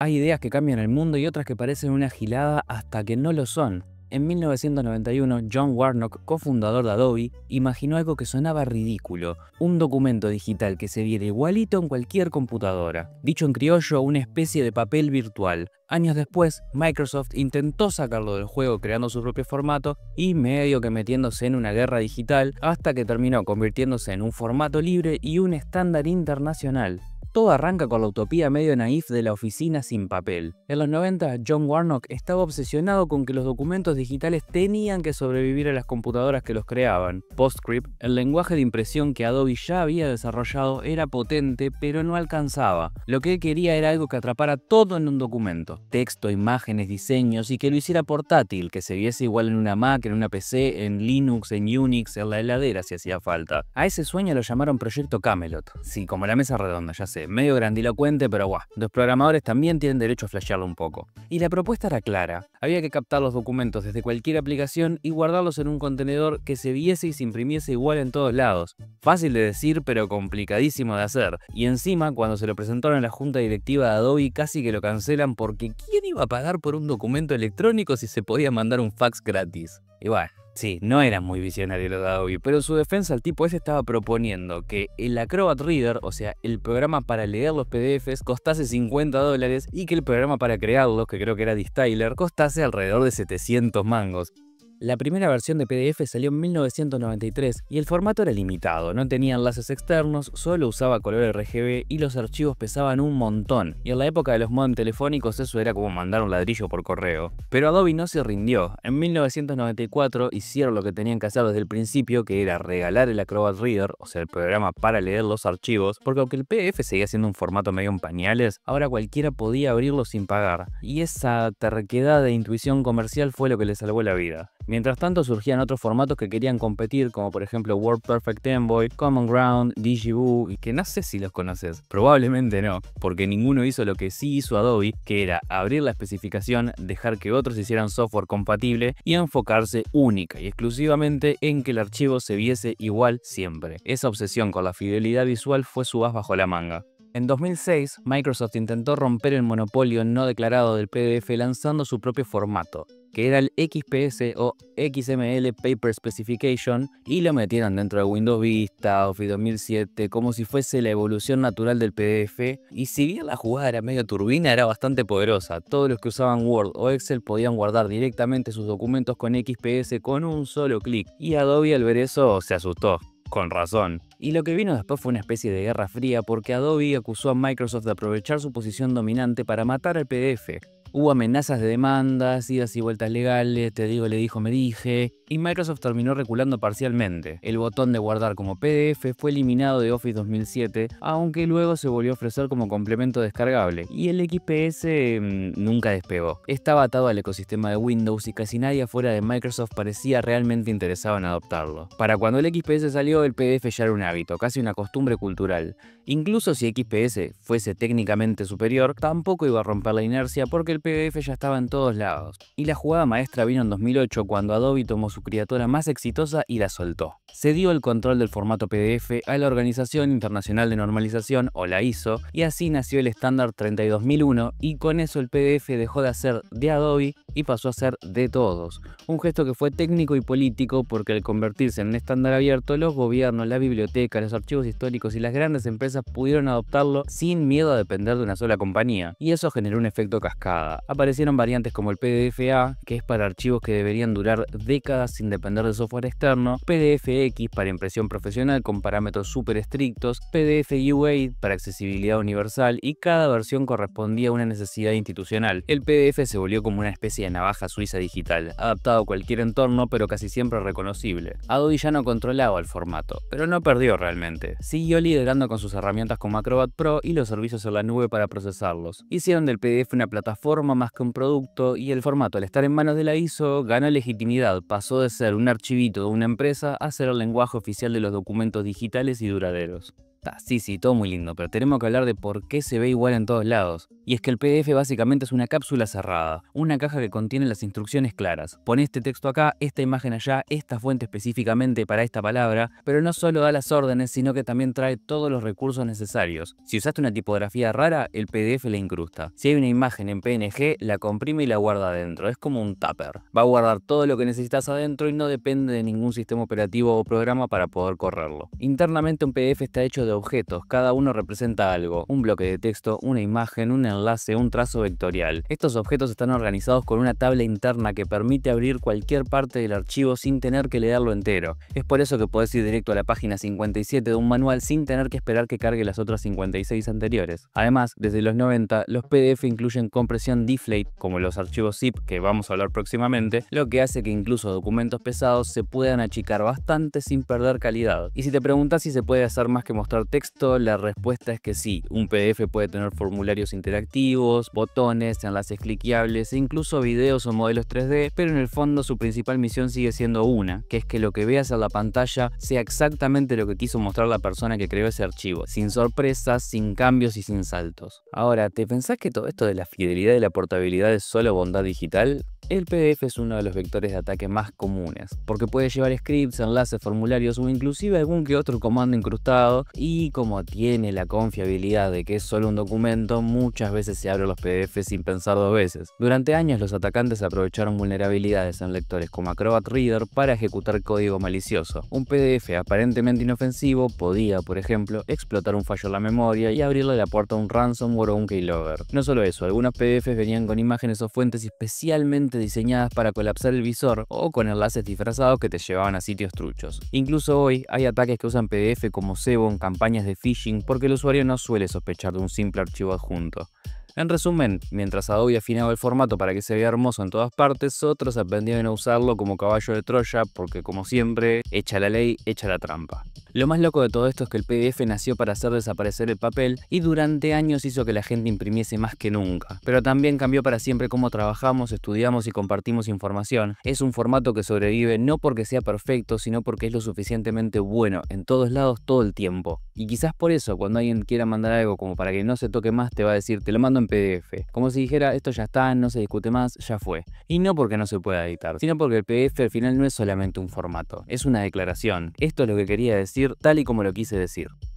Hay ideas que cambian el mundo y otras que parecen una gilada hasta que no lo son. En 1991, John Warnock, cofundador de Adobe, imaginó algo que sonaba ridículo, un documento digital que se viera igualito en cualquier computadora, dicho en criollo una especie de papel virtual. Años después, Microsoft intentó sacarlo del juego creando su propio formato y medio que metiéndose en una guerra digital hasta que terminó convirtiéndose en un formato libre y un estándar internacional. Todo arranca con la utopía medio naif de la oficina sin papel. En los 90, John Warnock estaba obsesionado con que los documentos digitales tenían que sobrevivir a las computadoras que los creaban. PostScript, el lenguaje de impresión que Adobe ya había desarrollado, era potente, pero no alcanzaba. Lo que él quería era algo que atrapara todo en un documento. Texto, imágenes, diseños y que lo hiciera portátil, que se viese igual en una Mac, en una PC, en Linux, en Unix, en la heladera si hacía falta. A ese sueño lo llamaron Proyecto Camelot. Sí, como la mesa redonda, ya sé medio grandilocuente, pero guau, los programadores también tienen derecho a flashearlo un poco. Y la propuesta era clara, había que captar los documentos desde cualquier aplicación y guardarlos en un contenedor que se viese y se imprimiese igual en todos lados. Fácil de decir, pero complicadísimo de hacer. Y encima, cuando se lo presentaron a la junta directiva de Adobe, casi que lo cancelan porque ¿quién iba a pagar por un documento electrónico si se podía mandar un fax gratis? Y bueno, Sí, no era muy visionario lo de pero en su defensa el tipo ese estaba proponiendo que el Acrobat Reader, o sea, el programa para leer los PDFs, costase 50 dólares y que el programa para crearlos, que creo que era Distiller, costase alrededor de 700 mangos. La primera versión de PDF salió en 1993 y el formato era limitado, no tenía enlaces externos, solo usaba color RGB y los archivos pesaban un montón, y en la época de los modem telefónicos eso era como mandar un ladrillo por correo. Pero Adobe no se rindió, en 1994 hicieron lo que tenían que hacer desde el principio, que era regalar el Acrobat Reader, o sea el programa para leer los archivos, porque aunque el PDF seguía siendo un formato medio en pañales, ahora cualquiera podía abrirlo sin pagar, y esa terquedad de intuición comercial fue lo que le salvó la vida. Mientras tanto surgían otros formatos que querían competir, como por ejemplo World Perfect Envoy, Common Ground, Digiboo, y que no sé si los conoces, probablemente no, porque ninguno hizo lo que sí hizo Adobe, que era abrir la especificación, dejar que otros hicieran software compatible y enfocarse única y exclusivamente en que el archivo se viese igual siempre. Esa obsesión con la fidelidad visual fue su as bajo la manga. En 2006, Microsoft intentó romper el monopolio no declarado del PDF lanzando su propio formato, que era el XPS o XML Paper Specification, y lo metieron dentro de Windows Vista, Office 2007, como si fuese la evolución natural del PDF, y si bien la jugada era medio turbina, era bastante poderosa. Todos los que usaban Word o Excel podían guardar directamente sus documentos con XPS con un solo clic, y Adobe al ver eso se asustó. Con razón. Y lo que vino después fue una especie de guerra fría porque Adobe acusó a Microsoft de aprovechar su posición dominante para matar al PDF. Hubo amenazas de demandas, idas y vueltas legales, te digo, le dijo, me dije, y Microsoft terminó reculando parcialmente. El botón de guardar como PDF fue eliminado de Office 2007, aunque luego se volvió a ofrecer como complemento descargable, y el XPS mm, nunca despegó. Estaba atado al ecosistema de Windows y casi nadie fuera de Microsoft parecía realmente interesado en adoptarlo. Para cuando el XPS salió, el PDF ya era un hábito, casi una costumbre cultural. Incluso si XPS fuese técnicamente superior, tampoco iba a romper la inercia porque el PDF ya estaba en todos lados. Y la jugada maestra vino en 2008 cuando Adobe tomó su su criatura más exitosa y la soltó. Se dio el control del formato PDF a la Organización Internacional de Normalización, o la ISO, y así nació el estándar 32001 y con eso el PDF dejó de ser de Adobe y pasó a ser de todos. Un gesto que fue técnico y político porque al convertirse en un estándar abierto, los gobiernos, la biblioteca, los archivos históricos y las grandes empresas pudieron adoptarlo sin miedo a depender de una sola compañía. Y eso generó un efecto cascada. Aparecieron variantes como el PDFA, que es para archivos que deberían durar décadas sin depender de software externo, PDFX para impresión profesional con parámetros súper estrictos, PDF UA para accesibilidad universal y cada versión correspondía a una necesidad institucional. El PDF se volvió como una especie de navaja suiza digital, adaptado a cualquier entorno pero casi siempre reconocible. Adobe ya no controlaba el formato, pero no perdió realmente. Siguió liderando con sus herramientas como Acrobat Pro y los servicios en la nube para procesarlos. Hicieron del PDF una plataforma más que un producto y el formato al estar en manos de la ISO ganó legitimidad, pasó de ser un archivito de una empresa a ser el lenguaje oficial de los documentos digitales y duraderos sí, sí, todo muy lindo, pero tenemos que hablar de por qué se ve igual en todos lados. Y es que el PDF básicamente es una cápsula cerrada, una caja que contiene las instrucciones claras. Pone este texto acá, esta imagen allá, esta fuente específicamente para esta palabra, pero no solo da las órdenes, sino que también trae todos los recursos necesarios. Si usaste una tipografía rara, el PDF la incrusta. Si hay una imagen en PNG, la comprime y la guarda adentro. Es como un tupper. Va a guardar todo lo que necesitas adentro y no depende de ningún sistema operativo o programa para poder correrlo. Internamente un PDF está hecho de objetos, cada uno representa algo, un bloque de texto, una imagen, un enlace, un trazo vectorial. Estos objetos están organizados con una tabla interna que permite abrir cualquier parte del archivo sin tener que leerlo entero. Es por eso que podés ir directo a la página 57 de un manual sin tener que esperar que cargue las otras 56 anteriores. Además, desde los 90, los PDF incluyen compresión deflate, como los archivos zip que vamos a hablar próximamente, lo que hace que incluso documentos pesados se puedan achicar bastante sin perder calidad. Y si te preguntas si se puede hacer más que mostrar texto? La respuesta es que sí. Un PDF puede tener formularios interactivos, botones, enlaces cliqueables e incluso videos o modelos 3D, pero en el fondo su principal misión sigue siendo una, que es que lo que veas en la pantalla sea exactamente lo que quiso mostrar la persona que creó ese archivo, sin sorpresas, sin cambios y sin saltos. Ahora, ¿te pensás que todo esto de la fidelidad y la portabilidad es solo bondad digital? El PDF es uno de los vectores de ataque más comunes, porque puede llevar scripts, enlaces, formularios o inclusive algún que otro comando incrustado y como tiene la confiabilidad de que es solo un documento, muchas veces se abren los PDF sin pensar dos veces. Durante años los atacantes aprovecharon vulnerabilidades en lectores como Acrobat Reader para ejecutar código malicioso. Un PDF aparentemente inofensivo podía, por ejemplo, explotar un fallo en la memoria y abrirle la puerta a un ransomware o un keylogger. No solo eso, algunos PDFs venían con imágenes o fuentes especialmente diseñadas para colapsar el visor o con enlaces disfrazados que te llevaban a sitios truchos. Incluso hoy hay ataques que usan PDF como cebo en campañas de phishing porque el usuario no suele sospechar de un simple archivo adjunto. En resumen, mientras Adobe afinaba el formato para que se vea hermoso en todas partes, otros aprendieron a usarlo como caballo de Troya porque como siempre, echa la ley, echa la trampa. Lo más loco de todo esto es que el PDF nació para hacer desaparecer el papel y durante años hizo que la gente imprimiese más que nunca. Pero también cambió para siempre cómo trabajamos, estudiamos y compartimos información. Es un formato que sobrevive no porque sea perfecto, sino porque es lo suficientemente bueno en todos lados todo el tiempo. Y quizás por eso, cuando alguien quiera mandar algo como para que no se toque más, te va a decir, te lo mando en PDF. Como si dijera, esto ya está, no se discute más, ya fue. Y no porque no se pueda editar, sino porque el PDF al final no es solamente un formato, es una declaración. Esto es lo que quería decir tal y como lo quise decir.